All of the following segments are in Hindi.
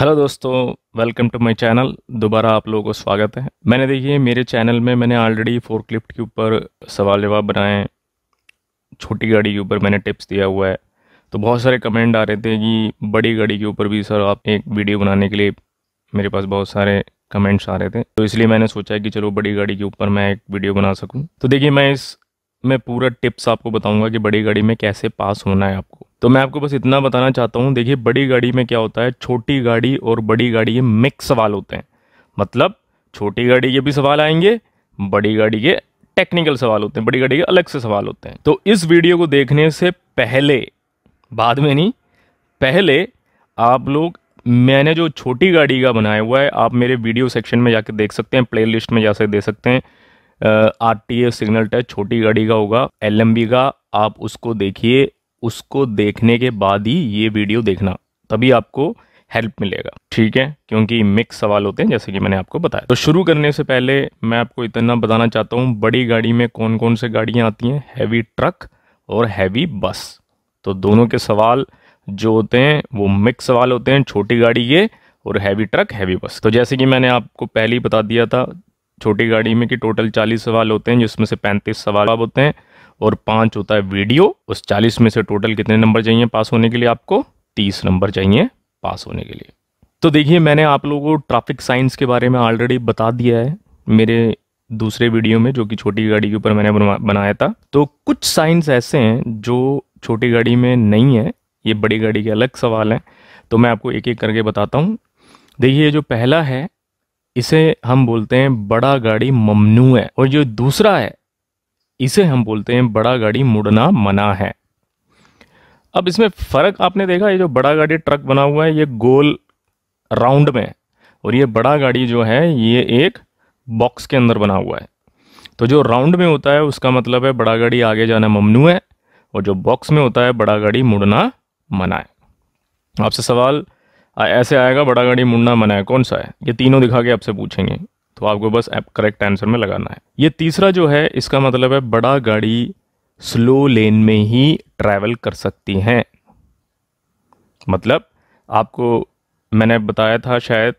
हेलो दोस्तों वेलकम टू माय चैनल दोबारा आप लोगों को स्वागत है मैंने देखिए मेरे चैनल में मैंने ऑलरेडी फोर्कलिफ्ट के ऊपर सवाल जवाब बनाए हैं छोटी गाड़ी के ऊपर मैंने टिप्स दिया हुआ है तो बहुत सारे कमेंट आ रहे थे कि बड़ी गाड़ी के ऊपर भी सर आप एक वीडियो बनाने के लिए मेरे पास बहुत सारे कमेंट्स आ रहे थे तो इसलिए मैंने सोचा कि चलो बड़ी गाड़ी के ऊपर मैं एक वीडियो बना सकूँ तो देखिए मैं इस मैं पूरा टिप्स आपको बताऊँगा कि बड़ी गाड़ी में कैसे पास होना है आपको तो मैं आपको बस इतना बताना चाहता हूँ देखिए बड़ी गाड़ी में क्या होता है छोटी गाड़ी और बड़ी गाड़ी ये मिक्स सवाल होते हैं मतलब छोटी गाड़ी के भी सवाल आएंगे बड़ी गाड़ी के टेक्निकल सवाल होते हैं बड़ी गाड़ी के अलग से सवाल होते हैं तो इस वीडियो को देखने से पहले बाद में नहीं पहले आप लोग मैंने जो छोटी गाड़ी का बनाया हुआ है आप मेरे वीडियो सेक्शन में जाकर देख सकते हैं प्लेलिस्ट में जाकर देख सकते हैं R T A signal test छोटी गाड़ी का होगा एल एम बी का आप उसको देखिए उसको देखने के बाद ही ये वीडियो देखना तभी आपको हेल्प मिलेगा ठीक है क्योंकि मिक्स सवाल होते हैं जैसे कि मैंने आपको बताया तो शुरू करने से पहले मैं आपको इतना बताना चाहता हूँ बड़ी गाड़ी में कौन कौन से गाड़ियाँ आती हैं हैवी ट्रक और हैवी बस तो दोनों के सवाल जो होते हैं वो मिक्स सवाल होते हैं छोटी गाड़ी के और हैवी ट्रक हैवी बस तो जैसे कि मैंने आपको पहले ही बता दिया था छोटी गाड़ी में कि टोटल 40 सवाल होते हैं जिसमें से 35 सवाल होते हैं और पाँच होता है वीडियो उस चालीस में से टोटल कितने नंबर चाहिए पास होने के लिए आपको तीस नंबर चाहिए पास होने के लिए तो देखिए मैंने आप लोगों को ट्रैफिक साइंस के बारे में ऑलरेडी बता दिया है मेरे दूसरे वीडियो में जो कि छोटी गाड़ी के ऊपर मैंने बनाया था तो कुछ साइंस ऐसे हैं जो छोटी गाड़ी में नहीं है ये बड़ी गाड़ी के अलग सवाल हैं तो मैं आपको एक एक करके बताता हूँ देखिए जो पहला है इसे हम बोलते हैं बड़ा गाड़ी ममनू है और जो दूसरा है इसे हम बोलते हैं बड़ा गाड़ी मुड़ना मना है अब इसमें फ़र्क आपने देखा ये जो बड़ा गाड़ी ट्रक बना हुआ है ये गोल राउंड में और ये बड़ा गाड़ी जो है ये एक बॉक्स के अंदर बना हुआ है तो जो राउंड में होता है उसका मतलब है बड़ा गाड़ी आगे जाना ममनू है और जो बॉक्स में होता है बड़ा गाड़ी मुड़ना मना है आपसे सवाल ऐसे आएगा बड़ा गाड़ी मुड़ना मना है कौन सा है ये तीनों दिखा के आपसे पूछेंगे तो आपको बस करेक्ट आंसर में लगाना है ये तीसरा जो है इसका मतलब है बड़ा गाड़ी स्लो लेन में ही ट्रैवल कर सकती हैं मतलब आपको मैंने बताया था शायद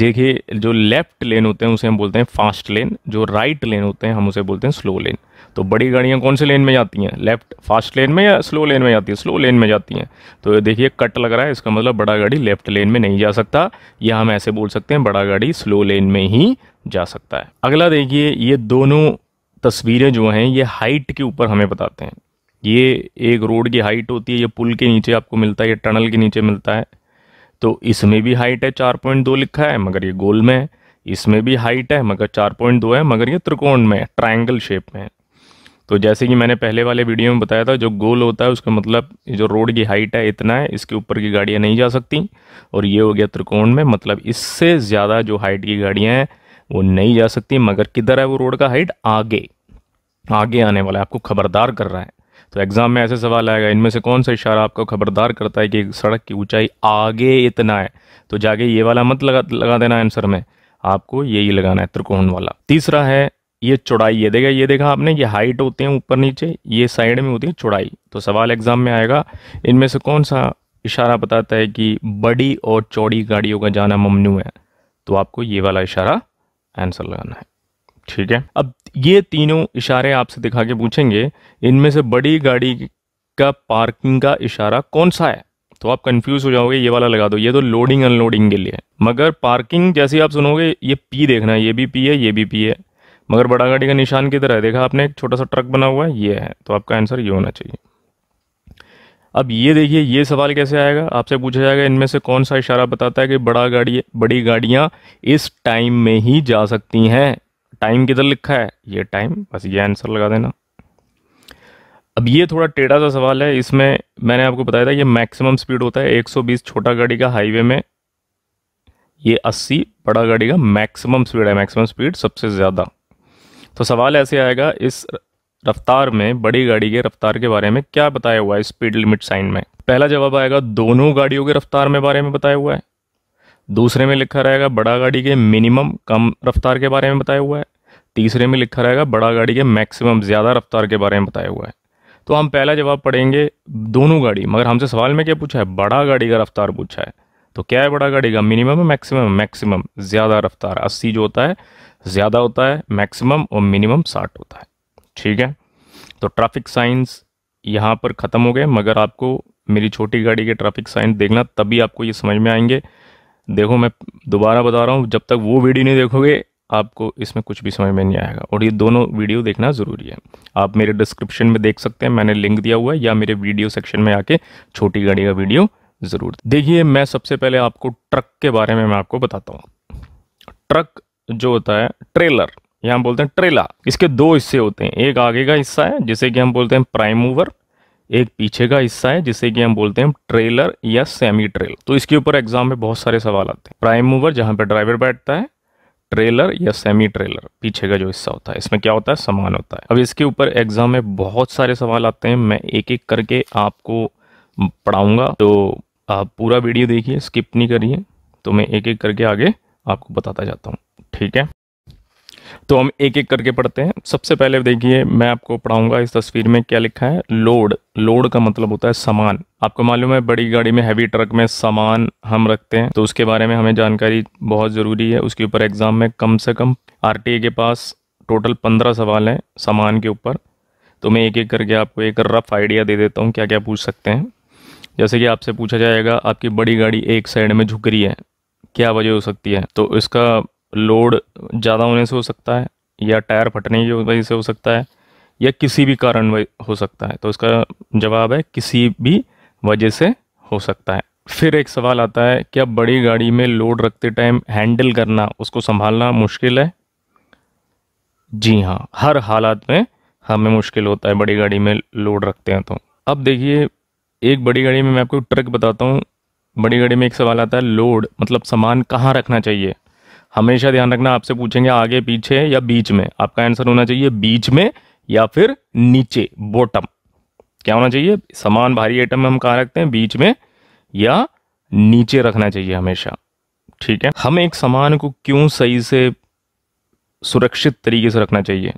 देखिए जो लेफ़्ट लेन होते हैं उसे हम बोलते हैं फास्ट लेन जो राइट लेन होते हैं हम उसे बोलते हैं स्लो लेन तो बड़ी गाड़ियाँ कौन से लेन में जाती हैं लेफ्ट फास्ट लेन में या स्लो लेन में जाती हैं स्लो लेन में जाती हैं तो देखिए कट लग रहा है इसका मतलब बड़ा गाड़ी लेफ्ट लेन में नहीं जा सकता या हम ऐसे बोल सकते हैं बड़ा गाड़ी स्लो लेन में ही जा सकता है अगला देखिए ये दोनों तस्वीरें जो हैं ये हाइट के ऊपर हमें बताते हैं ये एक रोड की हाइट होती है ये पुल के नीचे आपको मिलता है ये टनल के नीचे मिलता है तो इसमें भी हाइट है चार पॉइंट दो लिखा है मगर ये गोल में है इसमें भी हाइट है मगर चार पॉइंट दो है मगर ये त्रिकोण में है ट्रायंगल शेप में है तो जैसे कि मैंने पहले वाले वीडियो में बताया था जो गोल होता है उसका मतलब जो रोड की हाइट है इतना है इसके ऊपर की गाड़ियाँ नहीं जा सकती और ये हो गया त्रिकोण में मतलब इससे ज़्यादा जो हाइट की गाड़ियाँ हैं वो नहीं जा सकती मगर किधर है वो रोड का हाइट आगे आगे आने वाला है आपको खबरदार कर रहा है तो एग्ज़ाम में ऐसे सवाल आएगा इनमें से कौन सा इशारा आपको खबरदार करता है कि सड़क की ऊंचाई आगे इतना है तो जाके ये वाला मत लगा लगा देना आंसर में आपको यही लगाना है त्रिकोण वाला तीसरा है ये चौड़ाई ये देखा ये देखा आपने ये हाइट होते हैं ऊपर नीचे ये साइड में होती है चौड़ाई तो सवाल एग्ज़ाम में आएगा इनमें से कौन सा इशारा बताता है कि बड़ी और चौड़ी गाड़ियों का जाना ममनू है तो आपको ये वाला इशारा आंसर लगाना है ठीक है अब ये तीनों इशारे आपसे दिखा के पूछेंगे इनमें से बड़ी गाड़ी का पार्किंग का इशारा कौन सा है तो आप कंफ्यूज हो जाओगे ये वाला लगा दो ये तो लोडिंग अनलोडिंग के लिए मगर पार्किंग जैसे आप सुनोगे ये पी देखना है ये भी पी है ये भी पी है मगर बड़ा गाड़ी का निशान किधर है देखा आपने एक छोटा सा ट्रक बना हुआ है ये है तो आपका आंसर ये होना चाहिए अब ये देखिए ये सवाल कैसे आएगा आपसे पूछा जाएगा इनमें से कौन सा इशारा बताता है कि बड़ा गाड़ी बड़ी गाड़ियाँ इस टाइम में ही जा सकती हैं टाइम किधर लिखा है ये टाइम बस ये आंसर लगा देना अब ये थोड़ा टेढ़ा सा सवाल है इसमें मैंने आपको बताया था ये मैक्सिमम स्पीड होता है 120 छोटा गाड़ी का हाईवे में ये 80 बड़ा गाड़ी का मैक्सिमम स्पीड है मैक्सिमम स्पीड सबसे ज़्यादा तो सवाल ऐसे आएगा इस रफ्तार में बड़ी गाड़ी के रफ्तार के बारे में क्या बताया हुआ है स्पीड लिमिट साइन में पहला जवाब आएगा दोनों गाड़ियों के रफ्तार में बारे में बताया हुआ है दूसरे में लिखा रहेगा बड़ा गाड़ी के मिनिमम कम रफ्तार के बारे में बताया हुआ है तीसरे में लिखा रहेगा बड़ा गाड़ी के मैक्सिमम ज़्यादा रफ्तार के बारे में बताया हुआ है तो हम पहला जवाब पढ़ेंगे दोनों गाड़ी मगर हमसे सवाल में क्या पूछा है बड़ा गाड़ी का रफ्तार पूछा है तो क्या है बड़ा गाड़ी का मिनिमम मैक्सिमम मैक्सिमम ज़्यादा रफ्तार अस्सी जो होता है ज़्यादा होता है मैक्सिमम और मिनिमम साठ होता है ठीक है तो ट्रैफिक साइंस यहाँ पर ख़त्म हो गए मगर आपको मेरी छोटी गाड़ी के ट्रैफिक साइन देखना तभी आपको ये समझ में आएंगे देखो मैं दोबारा बता रहा हूँ जब तक वो वीडियो नहीं देखोगे आपको इसमें कुछ भी समझ में नहीं आएगा और ये दोनों वीडियो देखना ज़रूरी है आप मेरे डिस्क्रिप्शन में देख सकते हैं मैंने लिंक दिया हुआ है या मेरे वीडियो सेक्शन में आके छोटी गाड़ी का वीडियो ज़रूर देखिए मैं सबसे पहले आपको ट्रक के बारे में मैं आपको बताता हूँ ट्रक जो होता है ट्रेलर या हम बोलते हैं ट्रेला इसके दो हिस्से होते हैं एक आगे का हिस्सा है जिसे कि हम बोलते हैं प्राइम मूवर एक पीछे का हिस्सा है जिसे कि हम बोलते हैं ट्रेलर या सेमी ट्रेल तो इसके ऊपर एग्जाम में बहुत सारे सवाल आते हैं प्राइम मूवर जहाँ पर ड्राइवर बैठता है ट्रेलर या सेमी ट्रेलर पीछे का जो हिस्सा होता है इसमें क्या होता है समान होता है अब इसके ऊपर एग्जाम में बहुत सारे सवाल आते हैं मैं एक एक करके आपको पढ़ाऊंगा तो आप पूरा वीडियो देखिए स्किप नहीं करिए तो मैं एक एक करके आगे आपको बताता जाता हूँ ठीक है तो हम एक एक करके पढ़ते हैं सबसे पहले देखिए मैं आपको पढ़ाऊंगा इस तस्वीर में क्या लिखा है लोड लोड का मतलब होता है सामान आपको मालूम है बड़ी गाड़ी में हैवी ट्रक में सामान हम रखते हैं तो उसके बारे में हमें जानकारी बहुत ज़रूरी है उसके ऊपर एग्ज़ाम में कम से कम आर के पास टोटल पंद्रह सवाल हैं सामान के ऊपर तो मैं एक एक करके आपको एक रफ आइडिया दे देता हूँ क्या क्या पूछ सकते हैं जैसे कि आपसे पूछा जाएगा आपकी बड़ी गाड़ी एक साइड में झुक रही है क्या वजह हो सकती है तो इसका लोड ज़्यादा होने से हो सकता है या टायर फटने की वजह से हो सकता है या किसी भी कारण हो सकता है तो इसका जवाब है किसी भी वजह से हो सकता है फिर एक सवाल आता है क्या बड़ी गाड़ी में लोड रखते टाइम हैंडल करना उसको संभालना मुश्किल है जी हाँ हर हालात में हमें मुश्किल होता है बड़ी गाड़ी में लोड रखते हैं तो अब देखिए एक बड़ी गाड़ी में मैं आपको ट्रक बताता हूँ बड़ी गाड़ी में एक सवाल आता है लोड मतलब सामान कहाँ रखना चाहिए हमेशा ध्यान रखना आपसे पूछेंगे आगे पीछे या बीच में आपका आंसर होना चाहिए बीच में या फिर नीचे बॉटम क्या होना चाहिए समान भारी आइटम में हम कहा रखते हैं बीच में या नीचे रखना चाहिए हमेशा ठीक है हम एक सामान को क्यों सही से सुरक्षित तरीके से रखना चाहिए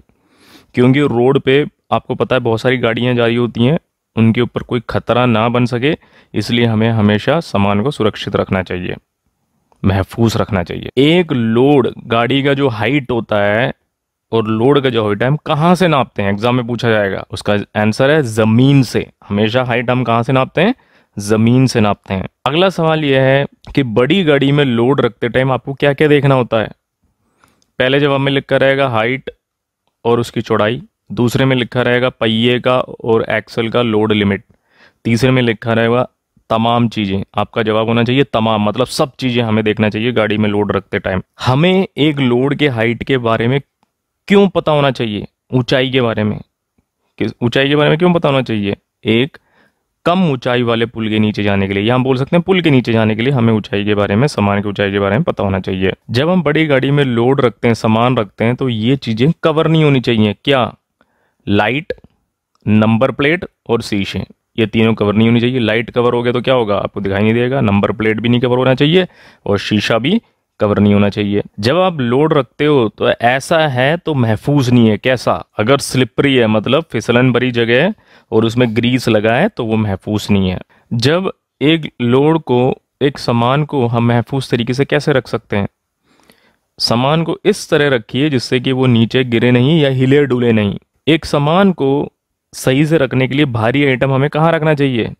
क्योंकि रोड पे आपको पता है बहुत सारी गाड़ियां जा रही होती हैं उनके ऊपर कोई खतरा ना बन सके इसलिए हमें हमेशा सामान को सुरक्षित रखना चाहिए महफूज रखना चाहिए एक लोड गाड़ी का जो हाइट होता है और लोड का जो हाइट है हम कहाँ से नापते हैं एग्जाम में पूछा जाएगा उसका आंसर है ज़मीन से हमेशा हाइट हम कहाँ से नापते हैं ज़मीन से नापते हैं अगला सवाल यह है कि बड़ी गाड़ी में लोड रखते टाइम आपको क्या क्या देखना होता है पहले जवाब में लिखा रहेगा हाइट और उसकी चौड़ाई दूसरे में लिखा रहेगा पहिए का और एक्सल का लोड लिमिट तीसरे में लिखा रहेगा तमाम चीज़ें आपका जवाब होना चाहिए तमाम मतलब सब चीज़ें हमें देखना चाहिए गाड़ी में लोड रखते टाइम हमें एक लोड के हाइट के बारे में क्यों पता होना चाहिए ऊंचाई के बारे में ऊंचाई के बारे में क्यों पता होना चाहिए एक कम ऊंचाई वाले पुल के नीचे जाने के लिए या हम बोल सकते हैं पुल के नीचे जाने के लिए हमें ऊंचाई के बारे में सामान की ऊंचाई के बारे में पता होना चाहिए जब हम बड़ी गाड़ी में लोड रखते हैं सामान रखते हैं तो ये चीज़ें कवर नहीं होनी चाहिए क्या लाइट नंबर प्लेट और शीशे ये तीनों कवर नहीं होनी चाहिए लाइट कवर हो गया तो क्या होगा आपको दिखाई नहीं देगा नंबर प्लेट भी नहीं कवर होना चाहिए और शीशा भी कवर नहीं होना चाहिए जब आप लोड रखते हो तो ऐसा है तो महफूज नहीं है कैसा अगर स्लिपरी है मतलब फिसलन भरी जगह है और उसमें ग्रीस लगा है तो वो महफूज नहीं है जब एक लोड को एक सामान को हम महफूज तरीके से कैसे रख सकते हैं सामान को इस तरह रखिए जिससे कि वो नीचे गिरे नहीं या हिले डुले नहीं एक सामान को सही से रखने के लिए भारी आइटम हमें कहाँ रखना चाहिए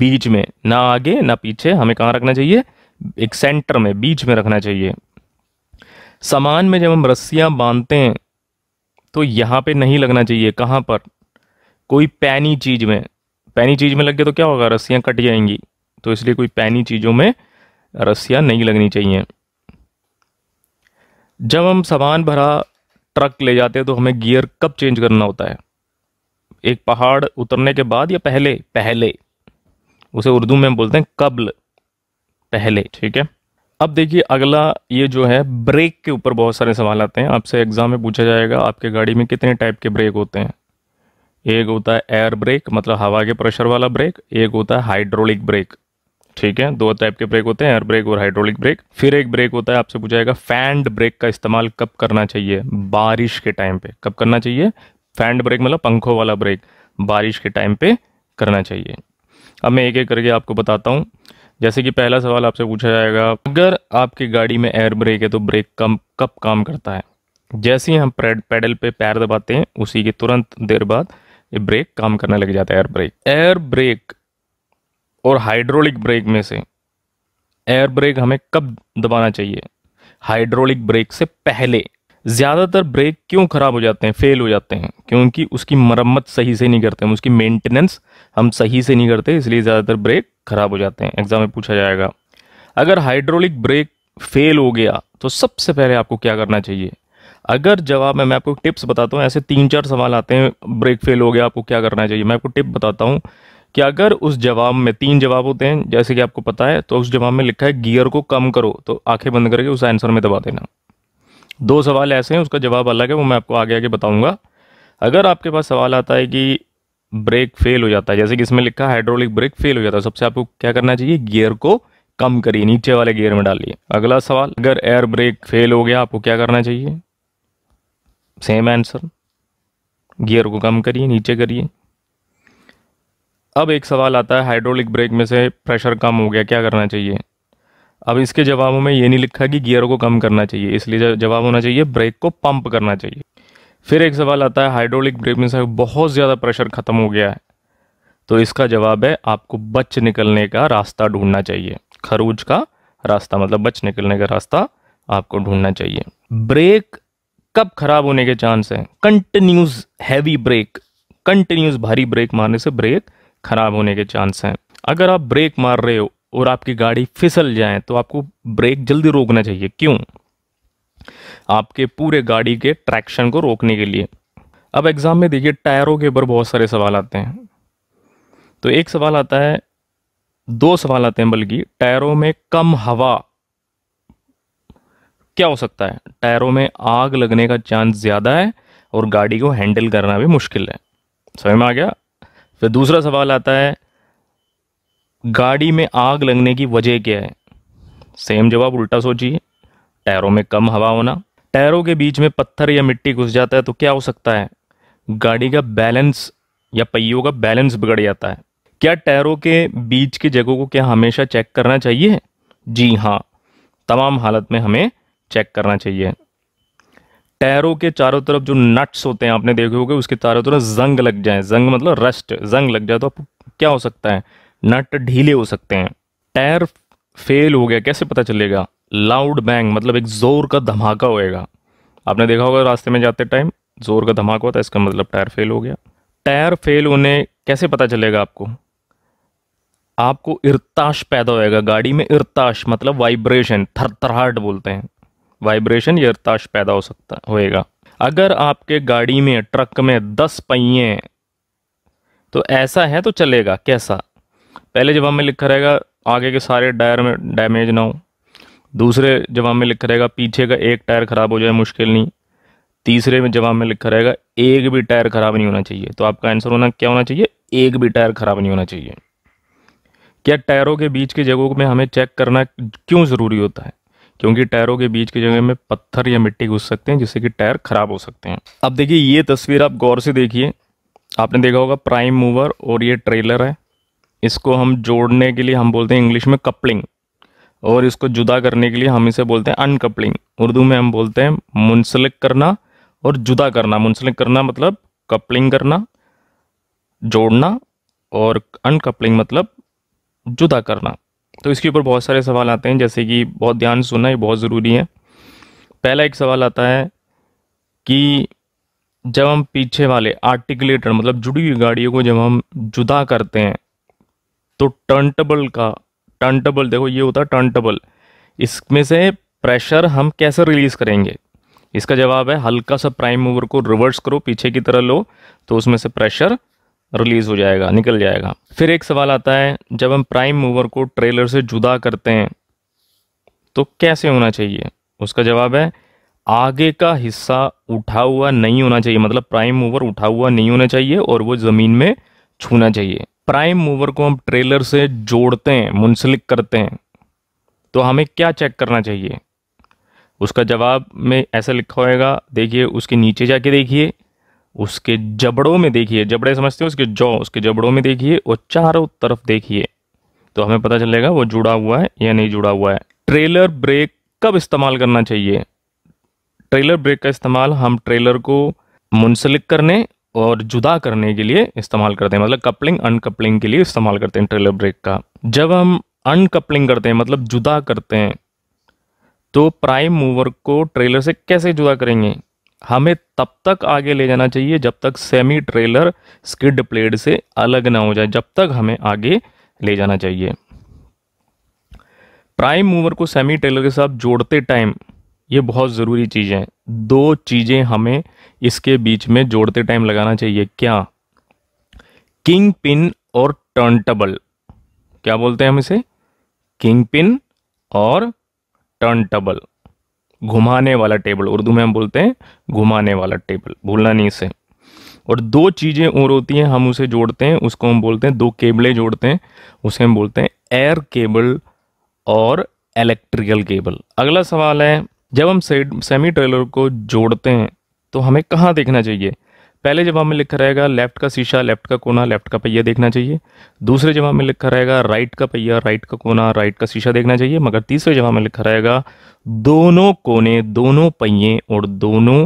बीच में ना आगे ना पीछे हमें कहाँ रखना चाहिए एक सेंटर में बीच में रखना चाहिए सामान में जब हम रस्सियाँ बांधते हैं तो यहाँ पे नहीं लगना चाहिए कहाँ पर कोई पैनी चीज़ में पैनी चीज़ में लग गए तो क्या होगा रस्सियाँ कट जाएंगी तो इसलिए कोई पैनी चीज़ों में रस्सियाँ नहीं लगनी चाहिए जब हम सामान भरा ट्रक ले जाते हैं तो हमें गियर कब चेंज करना होता है एक पहाड़ उतरने के बाद या पहले पहले उसे उर्दू में बोलते हैं कबल पहले ठीक है अब देखिए अगला ये जो है ब्रेक के ऊपर बहुत सारे सवाल आते हैं आपसे एग्ज़ाम में पूछा जाएगा आपके गाड़ी में कितने टाइप के ब्रेक होते हैं एक होता है एयर ब्रेक मतलब हवा के प्रेशर वाला ब्रेक एक होता है हाइड्रोलिक ब्रेक ठीक है दो टाइप के ब्रेक होते हैं एयर ब्रेक और हाइड्रोलिक ब्रेक फिर एक ब्रेक होता है आपसे पूछा जाएगा फैंड ब्रेक का इस्तेमाल कब करना चाहिए बारिश के टाइम पे कब करना चाहिए फैंड ब्रेक मतलब पंखों वाला ब्रेक बारिश के टाइम पे करना चाहिए अब मैं एक एक करके आपको बताता हूँ जैसे कि पहला सवाल आपसे पूछा जाएगा अगर आपकी गाड़ी में एयर ब्रेक है तो ब्रेक कम कब काम करता है जैसे ही हम पैडल पे पैर दबाते हैं उसी के तुरंत देर बाद ये ब्रेक काम करने लग जाता है एयर ब्रेक एयर ब्रेक और हाइड्रोलिक ब्रेक में से एयर ब्रेक हमें कब दबाना चाहिए हाइड्रोलिक ब्रेक से पहले ज़्यादातर ब्रेक क्यों ख़राब हो जाते हैं फेल हो जाते हैं क्योंकि उसकी मरम्मत सही से नहीं करते हम उसकी मेंटेनेंस हम सही से नहीं करते इसलिए ज़्यादातर ब्रेक ख़राब हो जाते हैं एग्ज़ाम में पूछा जाएगा अगर हाइड्रोलिक ब्रेक फेल हो गया तो सबसे पहले आपको क्या करना चाहिए अगर जवाब में मैं आपको टिप्स बताता हूँ ऐसे तीन चार सवाल आते हैं ब्रेक फेल हो गया आपको क्या करना चाहिए मैं आपको टिप बताता हूँ कि अगर उस जवाब में तीन जवाब होते हैं जैसे कि आपको पता है तो उस जवाब में लिखा है गियर को कम करो तो आंखें बंद करके उस आंसर में दबा देना दो सवाल ऐसे हैं उसका जवाब अलग है वो मैं आपको आगे आगे बताऊँगा अगर आपके पास सवाल आता है कि ब्रेक फेल हो जाता है जैसे कि इसमें लिखा हाइड्रोलिक ब्रेक फेल हो जाता है तो सबसे आपको क्या करना चाहिए गियर को कम करिए नीचे वाले गियर में डालिए अगला सवाल अगर एयर ब्रेक फेल हो गया आपको क्या करना चाहिए सेम आंसर गियर को कम करिए नीचे करिए अब एक सवाल आता है हाइड्रोलिक ब्रेक में से प्रेशर कम हो गया क्या करना चाहिए अब इसके जवाबों में ये नहीं लिखा कि गियर को कम करना चाहिए इसलिए जवाब होना चाहिए ब्रेक को पंप करना चाहिए फिर एक सवाल आता है हाइड्रोलिक ब्रेक में सर बहुत ज़्यादा प्रेशर ख़त्म हो गया है तो इसका जवाब है आपको बच निकलने का रास्ता ढूंढना चाहिए खरूज का रास्ता मतलब बच निकलने का रास्ता आपको ढूंढना चाहिए ब्रेक कब खराब होने के चांस हैं कंटिन्यूस हैवी ब्रेक कंटिन्यूस भारी ब्रेक मारने से ब्रेक खराब होने के चांस हैं अगर आप ब्रेक मार रहे हो और आपकी गाड़ी फिसल जाए तो आपको ब्रेक जल्दी रोकना चाहिए क्यों आपके पूरे गाड़ी के ट्रैक्शन को रोकने के लिए अब एग्ज़ाम में देखिए टायरों के ऊपर बहुत सारे सवाल आते हैं तो एक सवाल आता है दो सवाल आते हैं बल्कि टायरों में कम हवा क्या हो सकता है टायरों में आग लगने का चांस ज़्यादा है और गाड़ी को हैंडल करना भी मुश्किल है समय में आ गया फिर दूसरा सवाल आता है गाड़ी में आग लगने की वजह क्या है सेम जवाब उल्टा सोचिए टायरों में कम हवा होना टायरों के बीच में पत्थर या मिट्टी घुस जाता है तो क्या हो सकता है गाड़ी का बैलेंस या पहियों का बैलेंस बिगड़ जाता है क्या टायरों के बीच की जगहों को क्या हमेशा चेक करना चाहिए जी हाँ तमाम हालत में हमें चेक करना चाहिए टायरों के चारों तरफ जो नट्स होते हैं आपने देखे होंगे उसके चारों तरफ जंग लग जाए जंग मतलब रस्ट जंग लग जाए तो आपको क्या हो सकता है नट ढीले हो सकते हैं टायर फेल हो गया कैसे पता चलेगा लाउड बैंग मतलब एक ज़ोर का धमाका होएगा आपने देखा होगा रास्ते में जाते टाइम ज़ोर का धमाका होता है इसका मतलब टायर फेल हो गया टायर फेल होने कैसे पता चलेगा आपको आपको इरताश पैदा होएगा गाड़ी में इरताश मतलब वाइब्रेशन थरथराहट बोलते हैं वाइब्रेशन या इरताश पैदा हो सकता होएगा अगर आपके गाड़ी में ट्रक में दस पहिए तो ऐसा है तो चलेगा कैसा पहले जवाब में लिखा रहेगा आगे के सारे टायर में डैमेज ना हो दूसरे जवाब में लिखा रहेगा पीछे का एक टायर ख़राब हो जाए मुश्किल नहीं तीसरे में जवाब में लिखा रहेगा एक भी टायर ख़राब नहीं होना चाहिए तो आपका आंसर होना क्या होना चाहिए एक भी टायर ख़राब नहीं होना चाहिए क्या टायरों के बीच की जगहों में हमें चेक करना क्यों ज़रूरी होता है क्योंकि टायरों के बीच की जगह में पत्थर या मिट्टी घुस सकते हैं जिससे कि टायर ख़राब हो सकते हैं अब देखिए ये तस्वीर आप गौर से देखिए आपने देखा होगा प्राइम मूवर और ये ट्रेलर है इसको हम जोड़ने के लिए हम बोलते हैं इंग्लिश में कपलिंग और इसको जुदा करने के लिए हम इसे बोलते हैं अनकपलिंग उर्दू में हम बोलते हैं मुंसलिक करना और जुदा करना मुंसलिक करना मतलब कपलिंग करना जोड़ना और अनकपलिंग मतलब जुदा करना तो इसके ऊपर बहुत सारे सवाल आते हैं जैसे कि बहुत ध्यान सुनना ये बहुत ज़रूरी है पहला एक सवाल आता है कि जब हम पीछे वाले आर्टिकुलेटर मतलब जुड़ी हुई गाड़ियों को जब हम जुदा करते हैं तो टर्नटेबल का टर्नटेबल देखो ये होता है टर्नटेबल इसमें से प्रेशर हम कैसे रिलीज़ करेंगे इसका जवाब है हल्का सा प्राइम मूवर को रिवर्स करो पीछे की तरह लो तो उसमें से प्रेशर रिलीज़ हो जाएगा निकल जाएगा फिर एक सवाल आता है जब हम प्राइम मूवर को ट्रेलर से जुदा करते हैं तो कैसे होना चाहिए उसका जवाब है आगे का हिस्सा उठा हुआ नहीं होना चाहिए मतलब प्राइम मूवर उठा हुआ नहीं होना चाहिए और वो ज़मीन में छूना चाहिए प्राइम मूवर को हम ट्रेलर से जोड़ते हैं मुंसलिक करते हैं तो हमें क्या चेक करना चाहिए उसका जवाब में ऐसा लिखा होएगा देखिए उसके नीचे जाके देखिए उसके जबड़ों में देखिए जबड़े समझते हो उसके जौ उसके जबड़ों में देखिए और चारों तरफ देखिए तो हमें पता चलेगा वो जुड़ा हुआ है या नहीं जुड़ा हुआ है ट्रेलर ब्रेक कब इस्तेमाल करना चाहिए ट्रेलर ब्रेक का इस्तेमाल हम ट्रेलर को मुंसलिक करने और जुदा करने के लिए इस्तेमाल करते हैं मतलब कपलिंग अनकपलिंग के लिए इस्तेमाल करते हैं ट्रेलर ब्रेक का जब हम अनकपलिंग करते हैं मतलब जुदा करते हैं तो प्राइम मूवर को ट्रेलर से कैसे जुदा करेंगे हमें तब तक आगे ले जाना चाहिए जब तक सेमी ट्रेलर स्किड प्लेड से अलग ना हो जाए जब तक हमें आगे ले जाना चाहिए प्राइम मूवर को सेमी ट्रेलर के साथ जोड़ते टाइम ये बहुत ज़रूरी चीज़ें हैं दो चीज़ें हमें इसके बीच में जोड़ते टाइम लगाना चाहिए क्या किंग पिन और टर्न टबल क्या बोलते हैं हम इसे किंग पिन और टर्न टबल घुमाने वाला टेबल उर्दू में हम बोलते हैं घुमाने वाला टेबल भूलना नहीं इसे और दो चीज़ें और होती हैं हम उसे जोड़ते हैं उसको हम बोलते हैं दो केबलें जोड़ते हैं उसे हम बोलते हैं एयर केबल और इलेक्ट्रिकल केबल अगला सवाल है जब हम सेमी ट्रेलर को जोड़ते हैं तो हमें कहाँ देखना चाहिए पहले जवाब में लिखा रहेगा लेफ्ट का शीशा लेफ्ट का कोना लेफ्ट का पहिया देखना चाहिए दूसरे जवाब में लिखा रहेगा राइट का पहिया राइट का कोना राइट का शीशा देखना चाहिए मगर तीसरे जवाब में लिखा रहेगा दोनों कोने दोनों पहिए और दोनों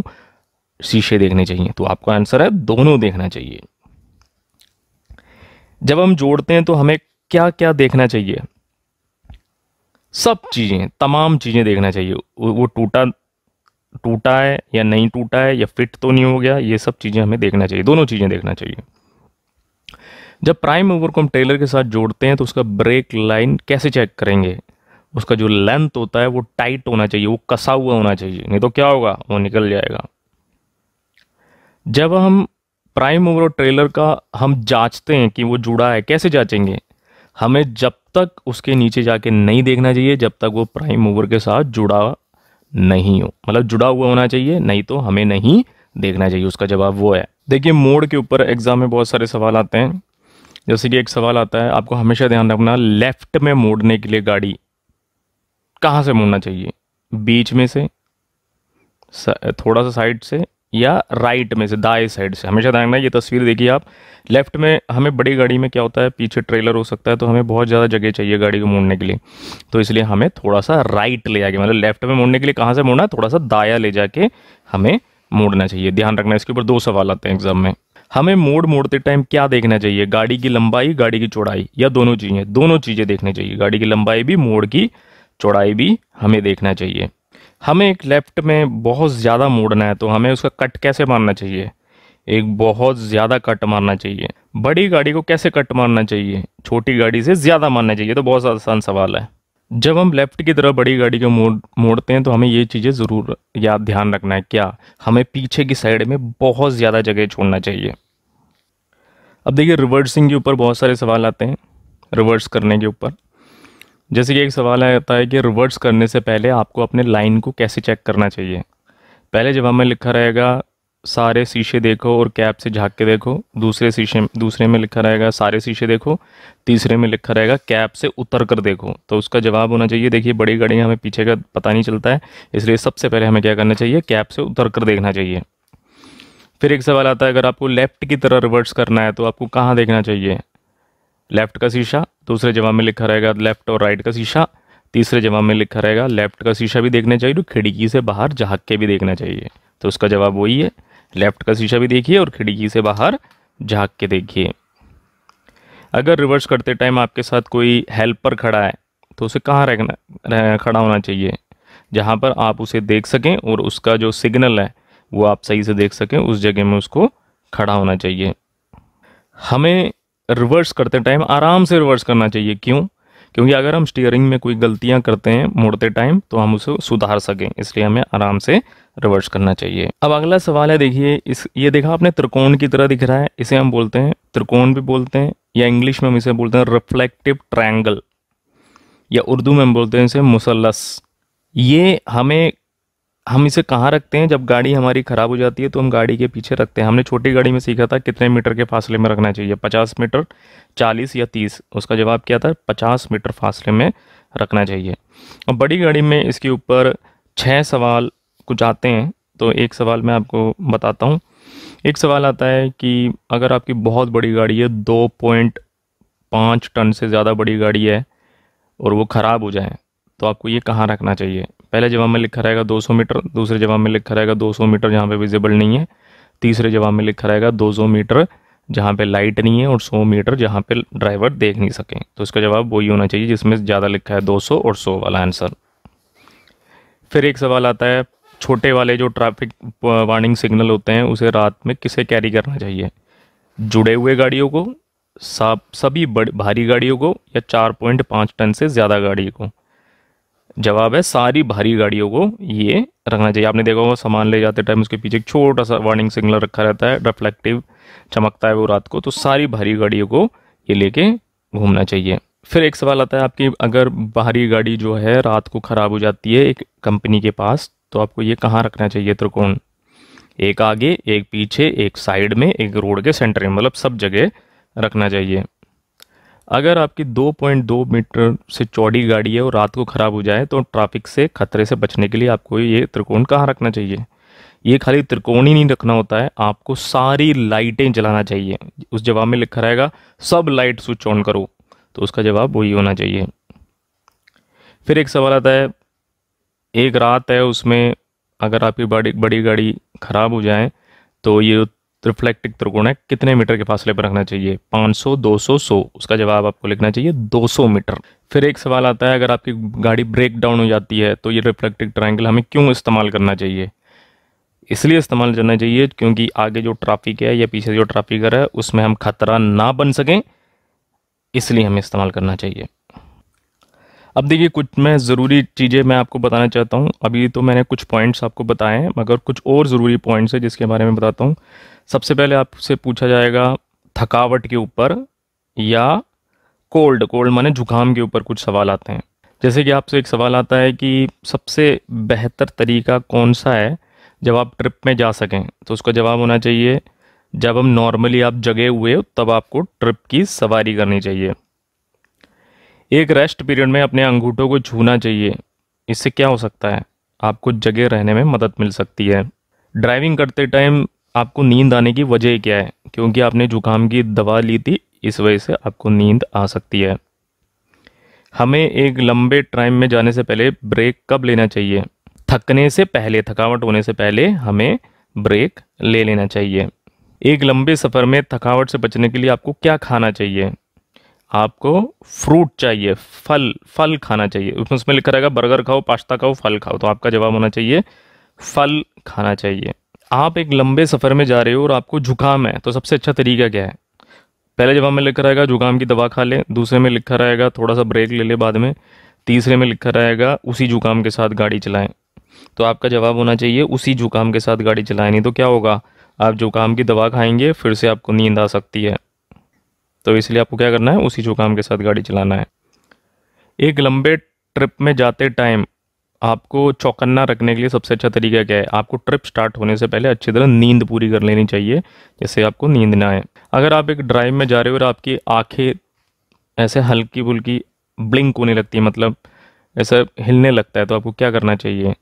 शीशे देखने चाहिए तो आपका आंसर है दोनों देखना चाहिए जब हम जोड़ते हैं तो हमें क्या क्या देखना चाहिए सब चीज़ें तमाम चीज़ें देखना चाहिए वो टूटा टूटा है या नहीं टूटा है या फिट तो नहीं हो गया ये सब चीज़ें हमें देखना चाहिए दोनों चीज़ें देखना चाहिए जब प्राइम मूवर को हम ट्रेलर के साथ जोड़ते हैं तो उसका ब्रेक लाइन कैसे चेक करेंगे उसका जो लेंथ होता है वो टाइट होना चाहिए वो कसा हुआ होना चाहिए नहीं तो क्या होगा वो निकल जाएगा जब हम प्राइम मूवर और ट्रेलर का हम जांचते हैं कि वो जुड़ा है कैसे जांचेंगे हमें जब तक उसके नीचे जाके नहीं देखना चाहिए जब तक वो प्राइम मूवर के साथ जुड़ा नहीं हो मतलब जुड़ा हुआ होना चाहिए नहीं तो हमें नहीं देखना चाहिए उसका जवाब वो है देखिए मोड के ऊपर एग्ज़ाम में बहुत सारे सवाल आते हैं जैसे कि एक सवाल आता है आपको हमेशा ध्यान रखना लेफ़्ट में मोड़ने के लिए गाड़ी कहाँ से मोड़ना चाहिए बीच में से थोड़ा सा साइड से या राइट में से दाएं साइड से हमेशा ध्यान रखना ये तस्वीर देखिए आप लेफ्ट में हमें बड़ी गाड़ी में क्या होता है पीछे ट्रेलर हो सकता है तो हमें बहुत ज़्यादा जगह चाहिए गाड़ी को मोड़ने के लिए तो इसलिए हमें थोड़ा सा राइट ले जाके मतलब लेफ्ट में मोड़ने के लिए कहाँ से मोड़ना है थोड़ा सा दाया ले जाके हमें मोड़ना चाहिए ध्यान रखना इसके ऊपर दो सवाल आते हैं एग्जाम में हमें मोड़ मोड़ते टाइम क्या देखना चाहिए गाड़ी की लंबाई गाड़ी की चौड़ाई या दोनों चीज़ें दोनों चीज़ें देखनी चाहिए गाड़ी की लंबाई भी मोड़ की चौड़ाई भी हमें देखना चाहिए हमें एक लेफ़्ट में बहुत ज़्यादा मोड़ना है तो हमें उसका कट कैसे मारना चाहिए एक बहुत ज़्यादा कट मारना चाहिए बड़ी गाड़ी को कैसे कट मारना चाहिए छोटी गाड़ी से ज़्यादा मारना चाहिए तो बहुत आसान सवाल है जब हम लेफ़्ट की तरफ बड़ी गाड़ी को मोड़ मोड़ते हैं तो हमें ये चीज़ें ज़रूर याद ध्यान रखना है क्या हमें पीछे की साइड में बहुत ज़्यादा जगह छोड़ना चाहिए अब देखिए रिवर्सिंग के ऊपर बहुत सारे सवाल आते हैं रिवर्स करने के ऊपर जैसे कि एक सवाल आता है कि रिवर्स करने से पहले आपको अपने लाइन को कैसे चेक करना चाहिए पहले जवाब में लिखा रहेगा सारे शीशे देखो और कैप से झाँक के देखो दूसरे शीशे दूसरे में लिखा रहेगा सारे शीशे देखो तीसरे में लिखा रहेगा कैप से उतर कर देखो तो उसका जवाब होना चाहिए देखिए बड़ी गाड़ियाँ हमें पीछे का पता नहीं चलता है इसलिए सबसे पहले हमें क्या करना चाहिए कैप से उतर कर देखना चाहिए फिर एक सवाल आता है अगर आपको लेफ़्ट की तरह रिवर्स करना है तो आपको कहाँ देखना चाहिए लेफ्ट का शीशा दूसरे जवाब में लिखा रहेगा लेफ्ट और राइट का शीशा तीसरे जवाब में लिखा रहेगा लेफ्ट का शीशा भी देखना चाहिए और खिड़की से बाहर झाँक के भी देखना चाहिए तो उसका जवाब वही है लेफ्ट का शीशा भी देखिए और खिड़की से बाहर झाँक के देखिए अगर रिवर्स करते टाइम आपके साथ कोई हेल्पर खड़ा है तो उसे कहाँ रहना खड़ा होना चाहिए जहाँ पर आप उसे देख सकें और उसका जो सिग्नल है वो आप सही से देख सकें उस जगह में उसको खड़ा होना चाहिए हमें रिवर्स करते टाइम आराम से रिवर्स करना चाहिए क्यों क्योंकि अगर हम स्टीयरिंग में कोई गलतियां करते हैं मोड़ते टाइम तो हम उसे सुधार सकें इसलिए हमें आराम से रिवर्स करना चाहिए अब अगला सवाल है देखिए इस ये देखा आपने त्रिकोण की तरह दिख रहा है इसे हम बोलते हैं त्रिकोण भी बोलते हैं या इंग्लिश में हम इसे बोलते हैं रिफ्लेक्टिव ट्रायंगल या उर्दू में हम बोलते हैं इसे मुसलस ये हमें हम इसे कहाँ रखते हैं जब गाड़ी हमारी ख़राब हो जाती है तो हम गाड़ी के पीछे रखते हैं हमने छोटी गाड़ी में सीखा था कितने मीटर के फासले में रखना चाहिए पचास मीटर चालीस या तीस उसका जवाब क्या था पचास मीटर फासले में रखना चाहिए और बड़ी गाड़ी में इसके ऊपर छः सवाल कुछ आते हैं तो एक सवाल मैं आपको बताता हूँ एक सवाल आता है कि अगर आपकी बहुत बड़ी गाड़ी है दो पॉइंट पाँच टन से ज़्यादा बड़ी गाड़ी है और वो ख़राब हो जाए तो आपको ये कहाँ रखना चाहिए पहले जवाब में लिखा रहेगा 200 मीटर दूसरे जवाब में लिखा रहेगा 200 मीटर जहाँ पे विजिबल नहीं है तीसरे जवाब में लिखा रहेगा 200 मीटर जहाँ पे लाइट नहीं है और 100 मीटर जहाँ पे ड्राइवर देख नहीं सकें तो इसका जवाब वही होना चाहिए जिसमें ज़्यादा लिखा है 200 और 100 वाला आंसर फिर एक सवाल आता है छोटे वाले जो ट्रैफिक वार्निंग सिग्नल होते हैं उसे रात में किसे कैरी करना चाहिए जुड़े हुए गाड़ियों को साफ सभी भारी गाड़ियों को या पाँच टन से ज़्यादा गाड़ी को जवाब है सारी भारी गाड़ियों को ये रखना चाहिए आपने देखा होगा सामान ले जाते टाइम उसके पीछे एक छोटा सा वार्निंग सिग्नल रखा रहता है रिफ्लेक्टिव चमकता है वो रात को तो सारी भारी गाड़ियों को ये लेके घूमना चाहिए फिर एक सवाल आता है आपकी अगर बाहरी गाड़ी जो है रात को ख़राब हो जाती है एक कंपनी के पास तो आपको ये कहाँ रखना चाहिए त्रिकोण एक आगे एक पीछे एक साइड में एक रोड के सेंटर में मतलब सब जगह रखना चाहिए अगर आपकी 2.2 मीटर से चौड़ी गाड़ी है और रात को ख़राब हो जाए तो ट्रैफिक से खतरे से बचने के लिए आपको ये त्रिकोण कहाँ रखना चाहिए ये खाली त्रिकोण ही नहीं रखना होता है आपको सारी लाइटें जलाना चाहिए उस जवाब में लिखा रहेगा सब लाइट स्विच ऑन करो तो उसका जवाब वही होना चाहिए फिर एक सवाल आता है एक रात है उसमें अगर आपकी बड़ी बड़ी गाड़ी ख़राब हो जाए तो ये रिफ्लेक्टिक त्रिकोण है कितने मीटर के फासले पर रखना चाहिए 500, 200, 100 उसका जवाब आपको लिखना चाहिए 200 मीटर फिर एक सवाल आता है अगर आपकी गाड़ी ब्रेक डाउन हो जाती है तो ये रिफ्लेक्टिक ट्राइंगल हमें क्यों इस्तेमाल करना चाहिए इसलिए इस्तेमाल करना चाहिए क्योंकि आगे जो ट्राफिक है या पीछे जो ट्रैफिक है उसमें हम खतरा ना बन सकें इसलिए हमें इस्तेमाल करना चाहिए अब देखिए कुछ मैं ज़रूरी चीज़ें मैं आपको बताना चाहता हूँ अभी तो मैंने कुछ पॉइंट्स आपको बताए हैं मगर कुछ और ज़रूरी पॉइंट्स हैं जिसके बारे में बताता हूँ सबसे पहले आपसे पूछा जाएगा थकावट के ऊपर या कोल्ड कोल्ड माने जुकाम के ऊपर कुछ सवाल आते हैं जैसे कि आपसे एक सवाल आता है कि सबसे बेहतर तरीका कौन सा है जब आप ट्रिप में जा सकें तो उसका जवाब होना चाहिए जब हम नॉर्मली आप जगे हुए हो तब आपको ट्रिप की सवारी करनी चाहिए एक रेस्ट पीरियड में अपने अंगूठों को छूना चाहिए इससे क्या हो सकता है आपको जगह रहने में मदद मिल सकती है ड्राइविंग करते टाइम आपको नींद आने की वजह क्या है क्योंकि आपने जुकाम की दवा ली थी इस वजह से आपको नींद आ सकती है हमें एक लंबे टाइम में जाने से पहले ब्रेक कब लेना चाहिए थकने से पहले थकावट होने से पहले हमें ब्रेक ले लेना चाहिए एक लंबे सफ़र में थकावट से बचने के लिए आपको क्या खाना चाहिए आपको फ्रूट चाहिए फल फल खाना चाहिए उसमें उसमें लिखा रहेगा बर्गर खाओ पास्ता खाओ फल खाओ तो आपका जवाब होना चाहिए फल खाना चाहिए आप एक लंबे सफ़र में जा रहे हो और आपको जुकाम है तो सबसे अच्छा तरीका क्या है पहले जवाब में लिखा रहेगा जुकाम की दवा खा लें दूसरे में लिखा रहेगा थोड़ा सा ब्रेक ले लें बाद में तीसरे में लिखा रहेगा उसी जुकाम के साथ गाड़ी चलाएं तो आपका जवाब होना चाहिए उसी जुकाम के साथ गाड़ी चलाएं नहीं तो क्या होगा आप जुकाम की दवा खाएंगे फिर से आपको नींद आ सकती है तो इसलिए आपको क्या करना है उसी जुकाम के साथ गाड़ी चलाना है एक लंबे ट्रिप में जाते टाइम आपको चौकन्ना रखने के लिए सबसे अच्छा तरीका क्या है आपको ट्रिप स्टार्ट होने से पहले अच्छी तरह नींद पूरी कर लेनी चाहिए जिससे आपको नींद ना आए अगर आप एक ड्राइव में जा रहे हो और आपकी आंखें ऐसे हल्की फुल्की ब्लिंक होने लगती है मतलब ऐसा हिलने लगता है तो आपको क्या करना चाहिए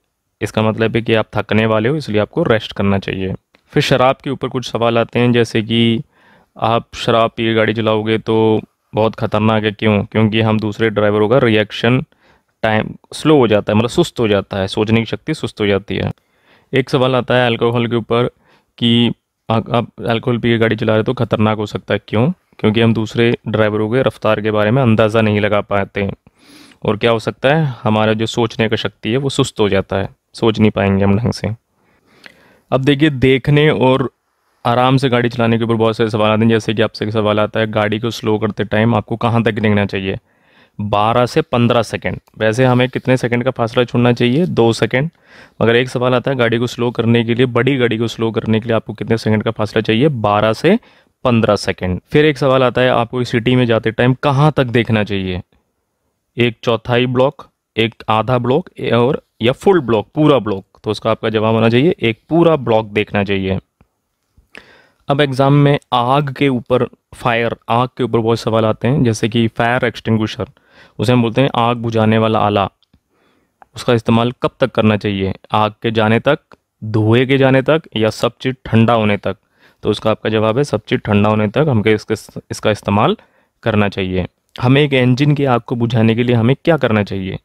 इसका मतलब है कि आप थकने वाले हो इसलिए आपको रेस्ट करना चाहिए फिर शराब के ऊपर कुछ सवाल आते हैं जैसे कि आप शराब पिए गाड़ी चलाओगे तो बहुत ख़तरनाक है क्यों क्योंकि हम दूसरे ड्राइवरों का रिएक्शन टाइम स्लो हो जाता है मतलब सुस्त हो जाता है सोचने की शक्ति सुस्त हो जाती है एक सवाल आता है अल्कोहल के ऊपर कि आप अल्कोहल पी के गाड़ी चला रहे तो ख़तरनाक हो सकता है क्यों क्योंकि हम दूसरे ड्राइवरों के रफ्तार के बारे में अंदाज़ा नहीं लगा पाते हैं और क्या हो सकता है हमारा जो सोचने का शक्ति है वो सुस्त हो जाता है सोच नहीं पाएंगे हम ढंग से अब देखिए देखने और आराम से गाड़ी चलाने के ऊपर बहुत सारे सवाल आते हैं जैसे कि आपसे एक सवाल आता है गाड़ी को स्लो करते टाइम आपको कहाँ तक देखना चाहिए 12 से 15 सेकंड वैसे हमें कितने सेकंड का फासला छोड़ना चाहिए दो सेकंड मगर एक सवाल आता है गाड़ी को स्लो करने के लिए बड़ी गाड़ी को स्लो करने के लिए आपको कितने सेकंड का फासला चाहिए 12 से 15 सेकंड फिर एक सवाल आता है आपको सिटी में जाते टाइम कहाँ तक देखना चाहिए एक चौथाई ब्लॉक एक आधा ब्लॉक और या फुल ब्लॉक पूरा ब्लॉक तो उसका आपका जवाब होना चाहिए एक पूरा ब्लॉक देखना चाहिए अब एग्ज़ाम में आग के ऊपर फायर आग के ऊपर बहुत सवाल आते हैं जैसे कि फायर एक्सटिंग्विशर उसे हम बोलते हैं आग बुझाने वाला आला उसका इस्तेमाल कब तक करना चाहिए आग के जाने तक धुएँ के जाने तक या सब चीज़ ठंडा होने तक तो उसका आपका जवाब है सब चीज़ ठंडा होने तक हमको इसके इसका इस्तेमाल करना चाहिए हमें एक इंजन की आग को बुझाने के लिए हमें क्या करना चाहिए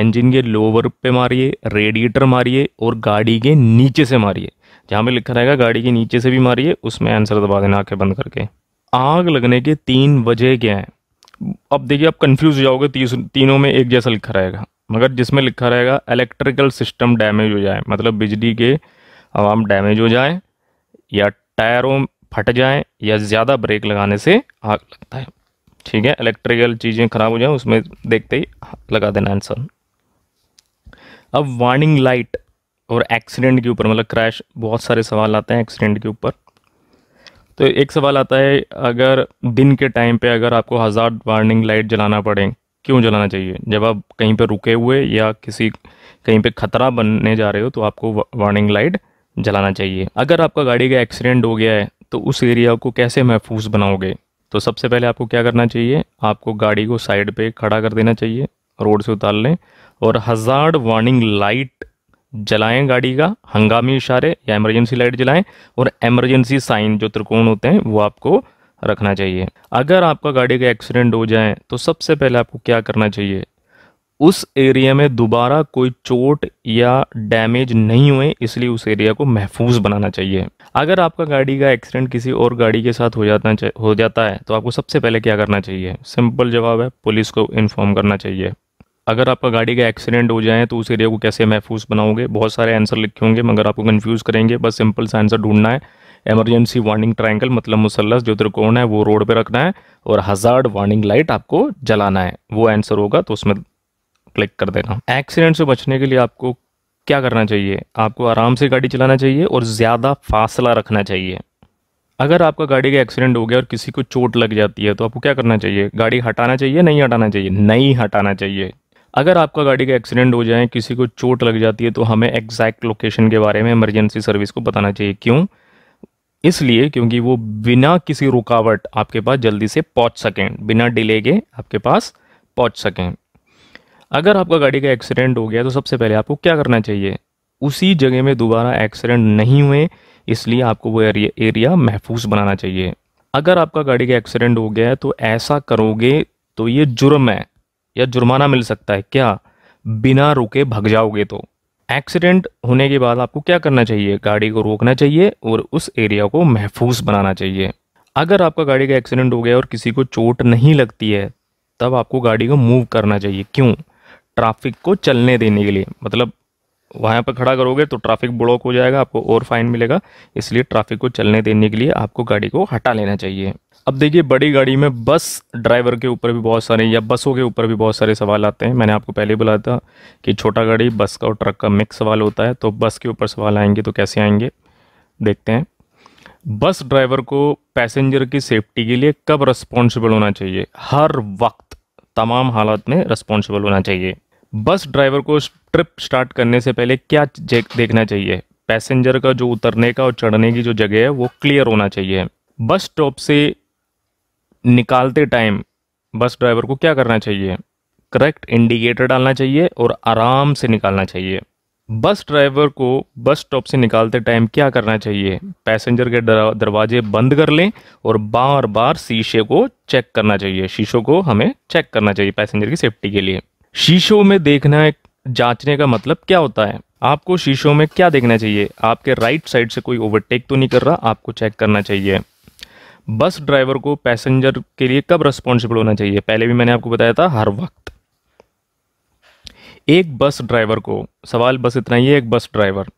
इंजन के लोअर पे मारिए रेडिएटर मारिए और गाड़ी के नीचे से मारिए जहाँ पे लिखा रहेगा गाड़ी के नीचे से भी मारिए उसमें आंसर दबा देना आँखें बंद करके आग लगने के तीन वजह क्या हैं अब देखिए आप कन्फ्यूज हो जाओगे तीस तीनों में एक जैसा लिखा रहेगा मगर जिसमें लिखा रहेगा इलेक्ट्रिकल सिस्टम डैमेज हो जाए मतलब बिजली के आवाम डैमेज हो जाए या टायरों फट जाए या ज़्यादा ब्रेक लगाने से आग लगता है ठीक है इलेक्ट्रिकल चीज़ें ख़राब हो जाए उसमें देखते ही लगा देना आंसर अब वार्निंग लाइट और एक्सीडेंट के ऊपर मतलब क्रैश बहुत सारे सवाल आते हैं एक्सीडेंट के ऊपर तो एक सवाल आता है अगर दिन के टाइम पे अगर आपको हज़ार वार्निंग लाइट जलाना पड़े क्यों जलाना चाहिए जब आप कहीं पे रुके हुए या किसी कहीं पे ख़तरा बनने जा रहे हो तो आपको वार्निंग लाइट जलाना चाहिए अगर आपका गाड़ी का एक्सीडेंट हो गया है तो उस एरिया को कैसे महफूज बनाओगे तो सबसे पहले आपको क्या करना चाहिए आपको गाड़ी को साइड पे खड़ा कर देना चाहिए रोड से उतार लें और हज़ार वार्निंग लाइट जलाएं गाड़ी का हंगामी इशारे या इमरजेंसी लाइट जलाएं और इमरजेंसी साइन जो त्रिकोण होते हैं वो आपको रखना चाहिए अगर आपका गाड़ी का एक्सीडेंट हो जाए तो सबसे पहले आपको क्या करना चाहिए उस एरिया में दोबारा कोई चोट या डैमेज नहीं हुए इसलिए उस एरिया को महफूज बनाना चाहिए अगर आपका गाड़ी का एक्सीडेंट किसी और गाड़ी के साथ हो जाता हो जाता है तो आपको सबसे पहले क्या करना चाहिए सिंपल जवाब है पुलिस को इन्फॉर्म करना चाहिए अगर आपका गाड़ी का एक्सीडेंट हो जाए तो उस एरिया को कैसे महफूज बनाओगे बहुत सारे आंसर लिखे होंगे मगर आपको कन्फ्यूज़ करेंगे बस सिंपल सा आंसर ढूंढना है एमरजेंसी वार्निंग ट्रायंगल मतलब मुसलस जो त्रिकोण है वो रोड पे रखना है और हजार्ड वार्निंग लाइट आपको जलाना है वो आंसर होगा तो उसमें क्लिक कर देना एक्सीडेंट से बचने के लिए आपको क्या करना चाहिए आपको आराम से गाड़ी चलाना चाहिए और ज़्यादा फासला रखना चाहिए अगर आपका गाड़ी का एक्सीडेंट हो गया और किसी को चोट लग जाती है तो आपको क्या करना चाहिए गाड़ी हटाना चाहिए नहीं हटाना चाहिए नहीं हटाना चाहिए अगर आपका गाड़ी का एक्सीडेंट हो जाए किसी को चोट लग जाती है तो हमें एग्जैक्ट लोकेशन के बारे में इमरजेंसी सर्विस को बताना चाहिए क्यों इसलिए क्योंकि वो बिना किसी रुकावट आपके पास जल्दी से पहुंच सकें बिना डिले के आपके पास पहुंच सकें अगर आपका गाड़ी का एक्सीडेंट हो गया तो सबसे पहले आपको क्या करना चाहिए उसी जगह में दोबारा एक्सीडेंट नहीं हुए इसलिए आपको वो एरिया, एरिया महफूज बनाना चाहिए अगर आपका गाड़ी का एक्सीडेंट हो गया है तो ऐसा करोगे तो ये जुर्म है या जुर्माना मिल सकता है क्या बिना रुके भग जाओगे तो एक्सीडेंट होने के बाद आपको क्या करना चाहिए गाड़ी को रोकना चाहिए और उस एरिया को महफूज बनाना चाहिए अगर आपका गाड़ी का एक्सीडेंट हो गया और किसी को चोट नहीं लगती है तब आपको गाड़ी को मूव करना चाहिए क्यों ट्रैफिक को चलने देने के लिए मतलब वहाँ पर खड़ा करोगे तो ट्रैफिक ब्लॉक हो जाएगा आपको और फाइन मिलेगा इसलिए ट्रैफिक को चलने देने के लिए आपको गाड़ी को हटा लेना चाहिए अब देखिए बड़ी गाड़ी में बस ड्राइवर के ऊपर भी बहुत सारे या बसों के ऊपर भी बहुत सारे सवाल आते हैं मैंने आपको पहले बुलाया था कि छोटा गाड़ी बस का और ट्रक का मिक्स सवाल होता है तो बस के ऊपर सवाल आएंगे तो कैसे आएंगे देखते हैं बस ड्राइवर को पैसेंजर की सेफ्टी के लिए कब रिस्पॉन्सिबल होना चाहिए हर वक्त तमाम हालात में रिस्पॉन्सिबल होना चाहिए बस ड्राइवर को ट्रिप स्टार्ट करने से पहले क्या देखना चाहिए पैसेंजर का जो उतरने का और चढ़ने की जो जगह है वो क्लियर होना चाहिए बस स्टॉप से निकालते टाइम बस ड्राइवर को क्या करना चाहिए करेक्ट इंडिकेटर डालना चाहिए और आराम से निकालना चाहिए बस ड्राइवर को बस स्टॉप से निकालते टाइम क्या करना चाहिए पैसेंजर के दरवाजे बंद कर लें और बार बार शीशे को चेक करना चाहिए शीशों को हमें चेक करना चाहिए पैसेंजर की सेफ्टी के लिए शीशों में देखना जांचने का मतलब क्या होता है आपको शीशों में क्या देखना चाहिए आपके राइट साइड से कोई ओवरटेक तो नहीं कर रहा आपको चेक करना चाहिए बस ड्राइवर को पैसेंजर के लिए कब रिस्पॉन्सिबल होना चाहिए पहले भी मैंने आपको बताया था हर वक्त एक बस ड्राइवर को सवाल बस इतना ही है एक बस ड्राइवर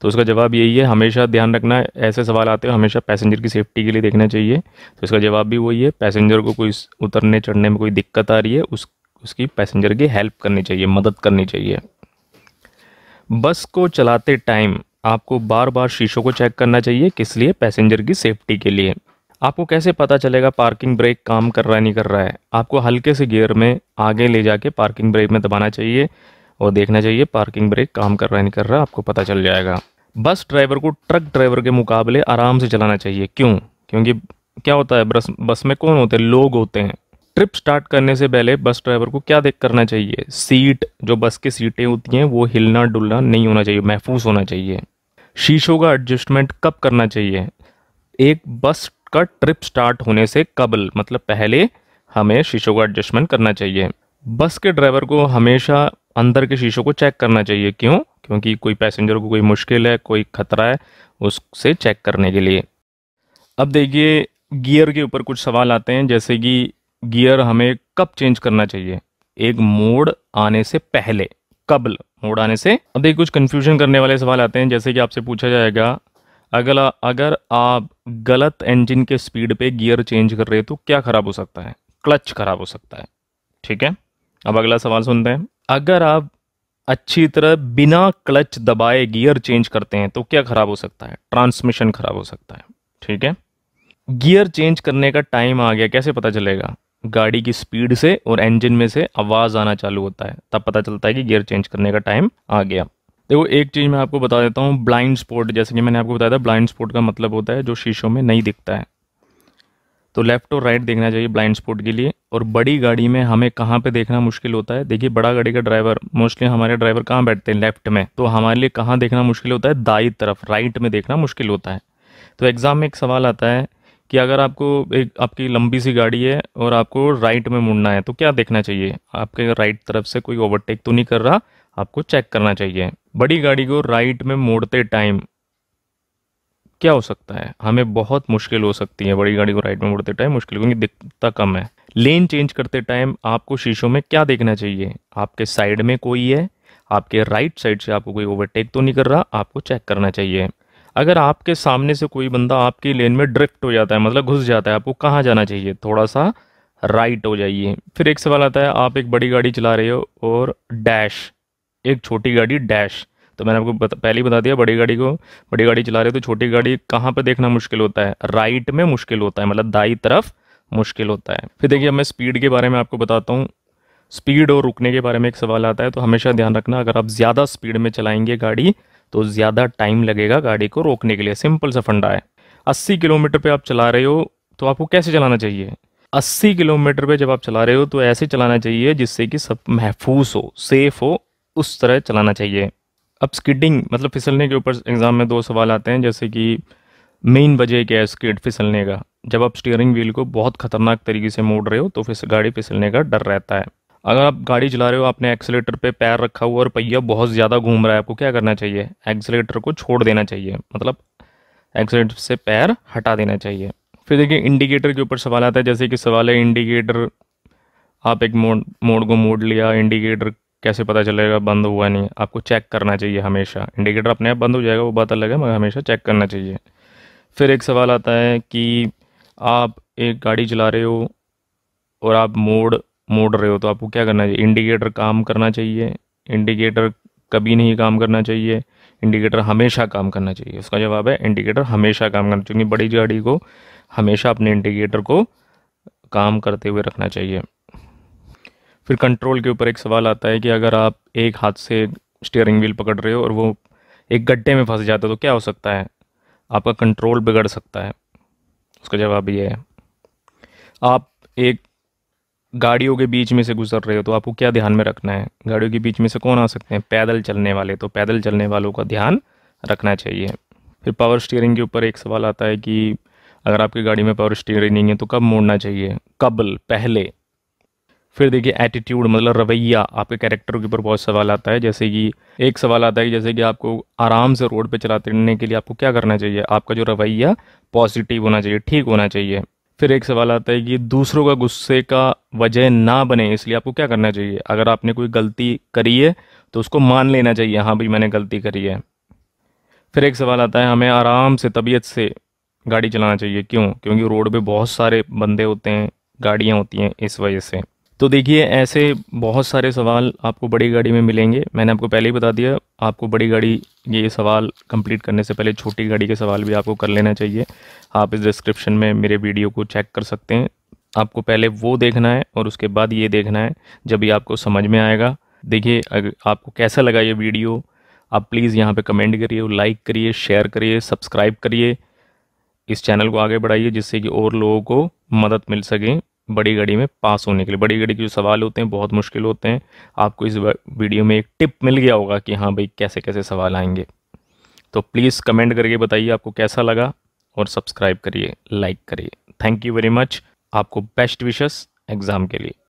तो उसका जवाब यही है हमेशा ध्यान रखना ऐसे सवाल आते हैं हमेशा पैसेंजर की सेफ्टी के लिए देखना चाहिए तो इसका जवाब भी वही है पैसेंजर को कोई उतरने चढ़ने में कोई दिक्कत आ रही है उस उसकी पैसेंजर की हेल्प करनी चाहिए मदद करनी चाहिए बस को चलाते टाइम आपको बार बार शीशों को चेक करना चाहिए किस लिए पैसेंजर की सेफ्टी के लिए आपको कैसे पता चलेगा पार्किंग ब्रेक काम कर रहा है नहीं कर रहा है आपको हल्के से गियर में आगे ले जाके पार्किंग ब्रेक में दबाना चाहिए और देखना चाहिए पार्किंग ब्रेक काम कर रहा है नहीं कर रहा है आपको पता चल जाएगा बस ड्राइवर को ट्रक ड्राइवर के मुकाबले आराम से चलाना चाहिए क्यों क्योंकि क्या होता है बस बस में कौन होते हैं लोग होते हैं ट्रिप स्टार्ट करने से पहले बस ड्राइवर को क्या देख करना चाहिए सीट जो बस की सीटें होती हैं वो हिलना डुलना नहीं होना चाहिए महफूज होना चाहिए शीशों का एडजस्टमेंट कब करना चाहिए एक बस का ट्रिप स्टार्ट होने से कबल मतलब पहले हमें शीशों का एडजस्टमेंट करना चाहिए बस के ड्राइवर को हमेशा अंदर के शीशों को चेक करना चाहिए क्यों क्योंकि कोई पैसेंजर को कोई मुश्किल है कोई खतरा है उससे चेक करने के लिए अब देखिए गियर के ऊपर कुछ सवाल आते हैं जैसे कि गियर हमें कब चेंज करना चाहिए एक मोड आने से पहले कबल मोड आने से अब देखिए कुछ कन्फ्यूजन करने वाले सवाल आते हैं जैसे कि आपसे पूछा जाएगा अगला अगर आप गलत इंजन के स्पीड पे गियर चेंज कर रहे हो तो क्या खराब हो सकता है क्लच खराब हो सकता है ठीक है अब अगला सवाल सुनते हैं अगर आप अच्छी तरह बिना क्लच दबाए गियर चेंज करते हैं तो क्या खराब हो सकता है ट्रांसमिशन खराब हो सकता है ठीक है गियर चेंज करने का टाइम आ गया कैसे पता चलेगा गाड़ी की स्पीड से और इंजन में से आवाज़ आना चालू होता है तब पता चलता है कि गियर चेंज करने का टाइम आ गया देखो एक चीज़ मैं आपको बता देता हूँ ब्लाइंड स्पॉट जैसे कि मैंने आपको बताया था ब्लाइंड स्पॉट का मतलब होता है जो शीशों में नहीं दिखता है तो लेफ़्ट और राइट देखना चाहिए ब्लाइंड स्पॉट के लिए और बड़ी गाड़ी में हमें कहाँ पे देखना मुश्किल होता है देखिए बड़ा गाड़ी का ड्राइवर मोस्टली हमारे ड्राइवर कहाँ बैठते हैं लेफ़्ट में तो हमारे लिए कहाँ देखना मुश्किल होता है दाई तरफ राइट में देखना मुश्किल होता है तो एग्ज़ाम में एक सवाल आता है कि अगर आपको एक आपकी लंबी सी गाड़ी है और आपको राइट में मुड़ना है तो क्या देखना चाहिए आपके राइट तरफ से कोई ओवरटेक तो नहीं कर रहा आपको चेक करना चाहिए बड़ी गाड़ी को राइट में मोड़ते टाइम क्या हो सकता है हमें बहुत मुश्किल हो सकती है बड़ी गाड़ी को राइट में मोड़ते टाइम मुश्किल क्योंकि दिखता कम है लेन चेंज करते टाइम आपको शीशों में क्या देखना चाहिए आपके साइड में कोई है आपके राइट साइड से आपको कोई ओवरटेक तो नहीं कर रहा आपको चेक करना चाहिए अगर आपके सामने से कोई बंदा आपकी लेन में ड्रिफ्ट हो जाता है मतलब घुस जाता है आपको कहाँ जाना चाहिए थोड़ा सा राइट हो जाइए फिर एक सवाल आता है आप एक बड़ी गाड़ी चला रहे हो और डैश एक छोटी गाड़ी डैश तो मैंने आपको बता, पहले ही बता दिया बड़ी गाड़ी को बड़ी गाड़ी चला रहे हो तो छोटी गाड़ी कहाँ पर देखना मुश्किल होता है राइट में मुश्किल होता है मतलब दाई तरफ मुश्किल होता है फिर देखिए अब मैं स्पीड के बारे में आपको बताता हूँ स्पीड और रुकने के बारे में एक सवाल आता है तो हमेशा ध्यान रखना अगर आप ज़्यादा स्पीड में चलाएंगे गाड़ी तो ज़्यादा टाइम लगेगा गाड़ी को रोकने के लिए सिंपल सा फंडा है अस्सी किलोमीटर पर आप चला रहे हो तो आपको कैसे चलाना चाहिए अस्सी किलोमीटर पे जब आप चला रहे हो तो ऐसे चलाना चाहिए जिससे कि सब महफूज हो सेफ हो उस तरह चलाना चाहिए अब स्किडिंग मतलब फिसलने के ऊपर एग्ज़ाम में दो सवाल आते हैं जैसे कि मेन वजह क्या है स्किड फिसलने का जब आप स्टीयरिंग व्हील को बहुत ख़तरनाक तरीके से मोड़ रहे हो तो फिर गाड़ी फिसलने का डर रहता है अगर आप गाड़ी चला रहे हो आपने एक्सलेटर पे पैर रखा हुआ और पहिया बहुत ज़्यादा घूम रहा है आपको क्या करना चाहिए एक्सलेटर को छोड़ देना चाहिए मतलब एक्सलेटर से पैर हटा देना चाहिए फिर देखिए इंडिकेटर के ऊपर सवाल आता है जैसे कि सवाल है इंडिकेटर आप एक मोड मोड को मोड़ लिया इंडिकेटर कैसे पता चलेगा बंद हुआ नहीं आपको चेक करना चाहिए हमेशा इंडिकेटर अपने आप बंद हो जाएगा वो बात अलग है मगर हमेशा चेक करना चाहिए फिर एक सवाल आता है कि आप एक गाड़ी चला रहे हो और आप मोड़ मोड़ रहे हो तो आपको क्या करना चाहिए इंडिकेटर काम करना चाहिए इंडिकेटर कभी नहीं काम करना चाहिए इंडिकेटर हमेशा काम करना चाहिए उसका जवाब है इंडिकेटर हमेशा काम करना चाहिए बड़ी गाड़ी को हमेशा अपने इंडिकेटर को काम करते हुए रखना चाहिए फिर कंट्रोल के ऊपर एक सवाल आता है कि अगर आप एक हाथ से स्टीयरिंग व्हील पकड़ रहे हो और वो एक गड्ढे में फंस जाता है तो क्या हो सकता है आपका कंट्रोल बिगड़ सकता है उसका जवाब ये है आप एक गाड़ियों के बीच में से गुजर रहे हो तो आपको क्या ध्यान में रखना है गाड़ियों के बीच में से कौन आ सकते हैं पैदल चलने वाले तो पैदल चलने वालों का ध्यान रखना चाहिए फिर पावर स्टीयरिंग के ऊपर एक सवाल आता है कि अगर आपकी गाड़ी में पावर स्टीयरिंग नहीं है तो कब मोड़ना चाहिए कबल पहले फिर देखिए एटीट्यूड मतलब रवैया आपके कैरेक्टर के ऊपर बहुत सवाल आता है जैसे कि एक सवाल आता है जैसे कि आपको आराम से रोड पे रहने के लिए आपको क्या करना चाहिए आपका जो रवैया पॉजिटिव होना चाहिए ठीक होना चाहिए फिर एक सवाल आता है कि दूसरों का गुस्से का वजह ना बने इसलिए आपको क्या करना चाहिए अगर आपने कोई गलती करी है तो उसको मान लेना चाहिए हाँ भाई मैंने गलती करी है फिर एक सवाल आता है हमें आराम से तबीयत से गाड़ी चलाना चाहिए क्यों क्योंकि रोड पे बहुत सारे बंदे होते हैं गाड़ियाँ होती हैं इस वजह से तो देखिए ऐसे बहुत सारे सवाल आपको बड़ी गाड़ी में मिलेंगे मैंने आपको पहले ही बता दिया आपको बड़ी गाड़ी ये सवाल कंप्लीट करने से पहले छोटी गाड़ी के सवाल भी आपको कर लेना चाहिए आप इस डिस्क्रिप्शन में मेरे वीडियो को चेक कर सकते हैं आपको पहले वो देखना है और उसके बाद ये देखना है जब ये आपको समझ में आएगा देखिए अगर आपको कैसा लगा ये वीडियो आप प्लीज़ यहाँ पर कमेंट करिए लाइक करिए शेयर करिए सब्सक्राइब करिए इस चैनल को आगे बढ़ाइए जिससे कि और लोगों को मदद मिल सके बड़ी गाड़ी में पास होने के लिए बड़ी गाड़ी के जो सवाल होते हैं बहुत मुश्किल होते हैं आपको इस वीडियो में एक टिप मिल गया होगा कि हाँ भाई कैसे कैसे सवाल आएंगे तो प्लीज़ कमेंट करके बताइए आपको कैसा लगा और सब्सक्राइब करिए लाइक करिए थैंक यू वेरी मच आपको बेस्ट विशेस एग्ज़ाम के लिए